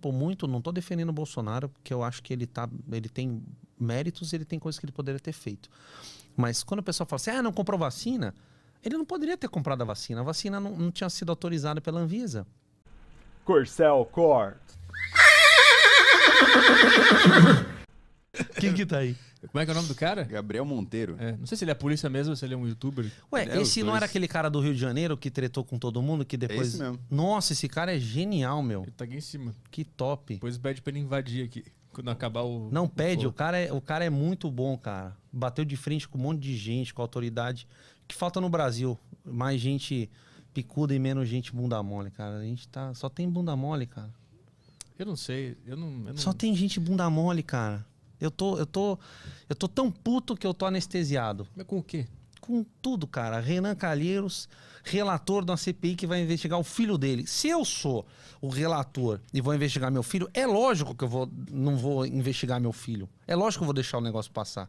Por muito, não estou defendendo o Bolsonaro, porque eu acho que ele, tá, ele tem méritos, ele tem coisas que ele poderia ter feito. Mas quando o pessoal fala assim, ah, não comprou vacina, ele não poderia ter comprado a vacina. A vacina não, não tinha sido autorizada pela Anvisa. Corcel Cor. Quem que tá aí? Como é que é o nome do cara? Gabriel Monteiro. É, não sei se ele é polícia mesmo ou se ele é um youtuber. Ué, é, esse não era aquele cara do Rio de Janeiro que tretou com todo mundo, que depois. É esse mesmo. Nossa, esse cara é genial, meu. Ele tá aqui em cima. Que top. Depois pede pra ele invadir aqui. Quando acabar o. Não, pede. O, cara, é, o cara é muito bom, cara. Bateu de frente com um monte de gente, com autoridade. O que falta no Brasil? Mais gente picuda e menos gente bunda mole, cara. A gente tá. Só tem bunda mole, cara. Eu não sei. Eu não... Eu não... Só tem gente bunda mole, cara. Eu tô, eu tô, eu tô tão puto que eu tô anestesiado. Mas com o quê? Com tudo, cara. Renan Calheiros, relator da CPI que vai investigar o filho dele. Se eu sou o relator e vou investigar meu filho, é lógico que eu vou, não vou investigar meu filho. É lógico que eu vou deixar o negócio passar.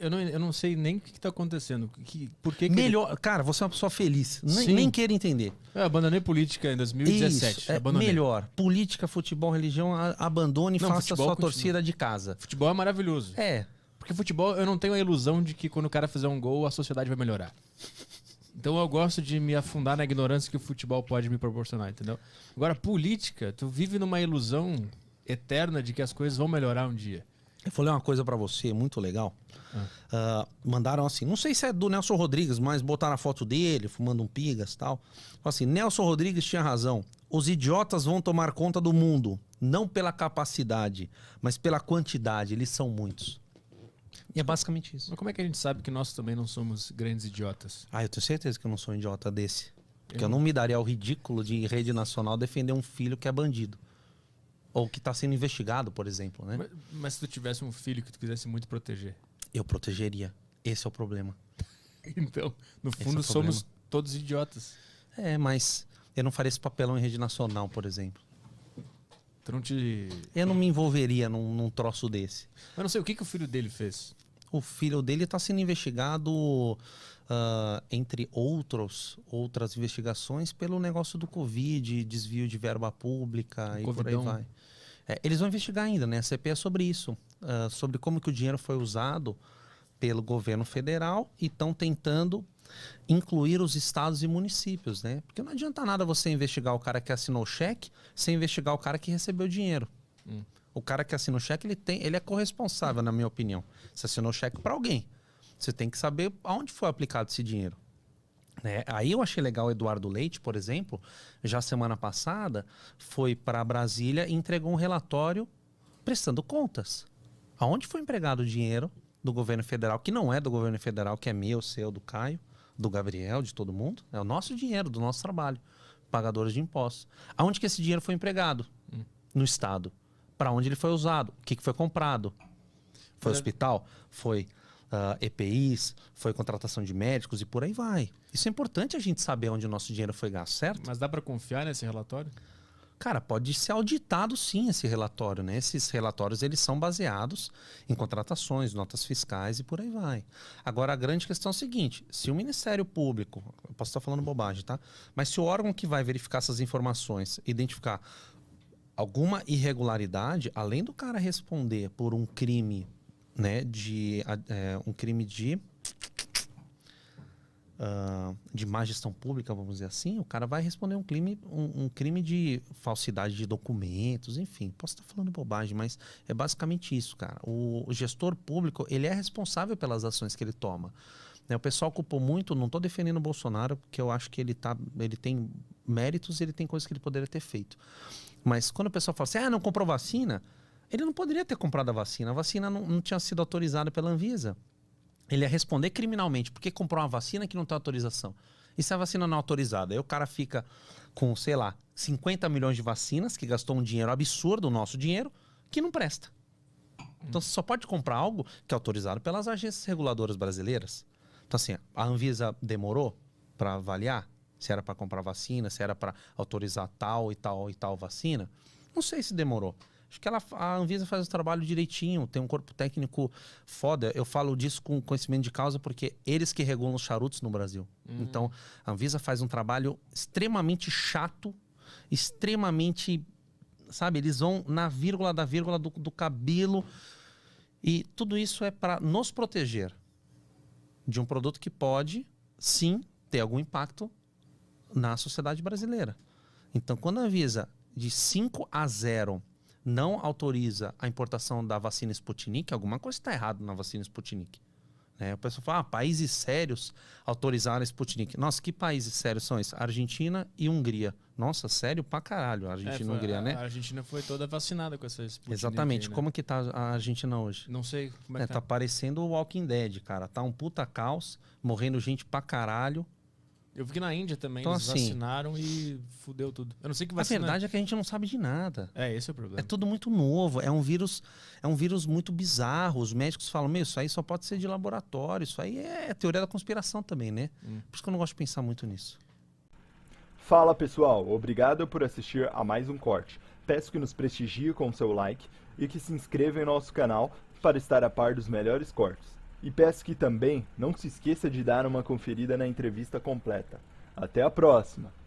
Eu, não, eu não sei nem o que está acontecendo. Que, por que, que Melhor, ele... cara, você é uma pessoa feliz. Nem, nem queira entender. Eu abandonei política em 2017. Isso, é, abandonei. Melhor. Política, futebol, religião, abandone e faça a sua continua. torcida de casa. Futebol é maravilhoso. É. Porque futebol, eu não tenho a ilusão de que quando o cara fizer um gol, a sociedade vai melhorar. Então eu gosto de me afundar na ignorância que o futebol pode me proporcionar, entendeu? Agora, política, tu vive numa ilusão eterna de que as coisas vão melhorar um dia. Eu falei uma coisa para você muito legal. Uh, mandaram assim, não sei se é do Nelson Rodrigues, mas botaram a foto dele fumando um pigas tal. Falei assim, Nelson Rodrigues tinha razão. Os idiotas vão tomar conta do mundo, não pela capacidade, mas pela quantidade. Eles são muitos. E é basicamente isso. Mas como é que a gente sabe que nós também não somos grandes idiotas? Ah, eu tenho certeza que eu não sou um idiota desse. Porque eu, eu não me daria ao ridículo de em rede nacional defender um filho que é bandido. Ou que está sendo investigado, por exemplo, né? Mas, mas, se tu tivesse um filho que tu quisesse muito proteger? Eu protegeria. Esse é o problema. então, no é fundo, é somos todos idiotas. É, mas eu não faria esse papelão em rede nacional, por exemplo. Tu não te... Eu não me envolveria num, num troço desse. Eu não sei, o que, que o filho dele fez? O filho dele está sendo investigado, uh, entre outros, outras investigações, pelo negócio do Covid, desvio de verba pública e covidão. por aí vai. É, eles vão investigar ainda, né? A CP é sobre isso, uh, sobre como que o dinheiro foi usado pelo governo federal e estão tentando incluir os estados e municípios, né? Porque não adianta nada você investigar o cara que assinou o cheque sem investigar o cara que recebeu o dinheiro. Hum. O cara que assinou o cheque, ele, tem, ele é corresponsável, na minha opinião. Você assinou o cheque para alguém. Você tem que saber aonde foi aplicado esse dinheiro. Né? Aí eu achei legal o Eduardo Leite, por exemplo, já semana passada foi para Brasília e entregou um relatório prestando contas. Aonde foi empregado o dinheiro do governo federal, que não é do governo federal, que é meu, seu, do Caio, do Gabriel, de todo mundo? É o nosso dinheiro, do nosso trabalho, pagadores de impostos. Aonde que esse dinheiro foi empregado? Hum. No Estado. Para onde ele foi usado? O que, que foi comprado? Foi é hospital? Foi uh, ah, EPIs, foi contratação de médicos e por aí vai. Isso é importante a gente saber onde o nosso dinheiro foi gasto, certo? Mas dá para confiar nesse relatório? Cara, pode ser auditado sim esse relatório, né? Esses relatórios eles são baseados em contratações, notas fiscais e por aí vai. Agora a grande questão é a seguinte: se o Ministério Público, posso estar falando bobagem, tá? Mas se o órgão que vai verificar essas informações identificar alguma irregularidade, além do cara responder por um crime né, de é, um crime de uh, de má gestão pública, vamos dizer assim, o cara vai responder um crime, um, um crime de falsidade de documentos, enfim. Posso estar falando bobagem, mas é basicamente isso, cara. O, o gestor público ele é responsável pelas ações que ele toma. Né, o pessoal culpou muito, não estou defendendo o Bolsonaro, porque eu acho que ele, tá, ele tem méritos, ele tem coisas que ele poderia ter feito. Mas quando o pessoal fala assim, ah, não comprou vacina, ele não poderia ter comprado a vacina. A vacina não, não tinha sido autorizada pela Anvisa. Ele ia responder criminalmente, porque comprou uma vacina que não tem autorização. E se a vacina não é autorizada? Aí o cara fica com, sei lá, 50 milhões de vacinas, que gastou um dinheiro absurdo, o nosso dinheiro, que não presta. Então você só pode comprar algo que é autorizado pelas agências reguladoras brasileiras. Então, assim, a Anvisa demorou para avaliar se era para comprar vacina, se era para autorizar tal e tal e tal vacina. Não sei se demorou. Acho que ela, a Anvisa faz o trabalho direitinho, tem um corpo técnico foda. Eu falo disso com conhecimento de causa porque eles que regulam os charutos no Brasil. Uhum. Então, a Anvisa faz um trabalho extremamente chato, extremamente. Sabe, eles vão na vírgula da vírgula do, do cabelo. E tudo isso é para nos proteger de um produto que pode, sim, ter algum impacto na sociedade brasileira. Então, quando a Anvisa de 5 a 0 não autoriza a importação da vacina Sputnik, alguma coisa está errada na vacina Sputnik. Né? O pessoal fala, ah, países sérios autorizaram a Sputnik. Nossa, que países sérios são esses? Argentina e Hungria. Nossa, sério pra caralho, Argentina é, foi, e Hungria, a, né? A Argentina foi toda vacinada com essa Sputnik. Exatamente. Aí, né? Como que tá a Argentina hoje? Não sei como é, é que tá. Tá parecendo o Walking Dead, cara. Tá um puta caos, morrendo gente pra caralho. Eu vi que na Índia também então, eles assim, vacinaram e fudeu tudo. Eu não sei que vacina... A verdade é que a gente não sabe de nada. É, esse é o problema. É tudo muito novo, é um vírus, é um vírus muito bizarro. Os médicos falam, meu, isso aí só pode ser de laboratório, isso aí é teoria da conspiração também, né? Hum. Por isso que eu não gosto de pensar muito nisso. Fala pessoal, obrigado por assistir a mais um corte. Peço que nos prestigie com o seu like e que se inscreva em nosso canal para estar a par dos melhores cortes. E peço que também não se esqueça de dar uma conferida na entrevista completa. Até a próxima!